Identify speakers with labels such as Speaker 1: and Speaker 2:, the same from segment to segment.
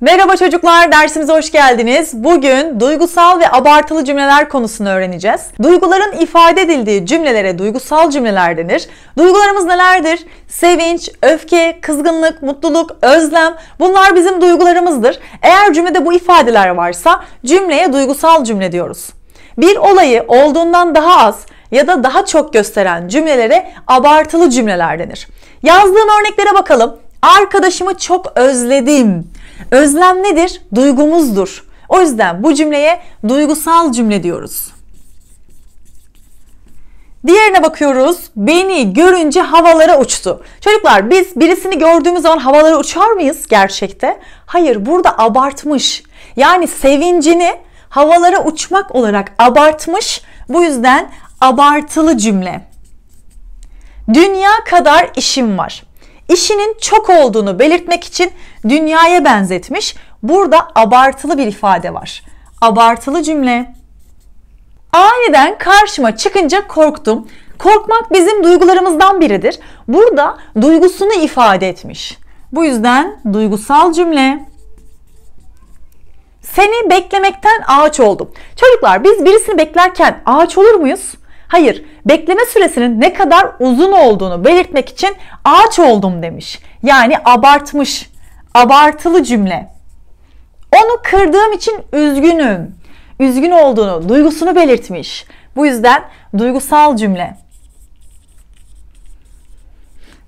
Speaker 1: Merhaba çocuklar, dersimize hoş geldiniz. Bugün duygusal ve abartılı cümleler konusunu öğreneceğiz. Duyguların ifade edildiği cümlelere duygusal cümleler denir. Duygularımız nelerdir? Sevinç, öfke, kızgınlık, mutluluk, özlem bunlar bizim duygularımızdır. Eğer cümlede bu ifadeler varsa cümleye duygusal cümle diyoruz. Bir olayı olduğundan daha az ya da daha çok gösteren cümlelere abartılı cümleler denir. Yazdığım örneklere bakalım. Arkadaşımı çok özledim Özlem nedir? Duygumuzdur. O yüzden bu cümleye duygusal cümle diyoruz. Diğerine bakıyoruz. Beni görünce havalara uçtu. Çocuklar biz birisini gördüğümüz zaman havalara uçar mıyız gerçekte? Hayır burada abartmış. Yani sevincini havalara uçmak olarak abartmış. Bu yüzden abartılı cümle. Dünya kadar işim var işinin çok olduğunu belirtmek için dünyaya benzetmiş. Burada abartılı bir ifade var. Abartılı cümle. Aniden karşıma çıkınca korktum. Korkmak bizim duygularımızdan biridir. Burada duygusunu ifade etmiş. Bu yüzden duygusal cümle. Seni beklemekten ağaç oldum. Çocuklar biz birisini beklerken ağaç olur muyuz? Hayır, bekleme süresinin ne kadar uzun olduğunu belirtmek için ağaç oldum demiş. Yani abartmış, abartılı cümle. Onu kırdığım için üzgünüm. Üzgün olduğunu, duygusunu belirtmiş. Bu yüzden duygusal cümle.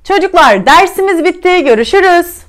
Speaker 1: Çocuklar dersimiz bitti. Görüşürüz.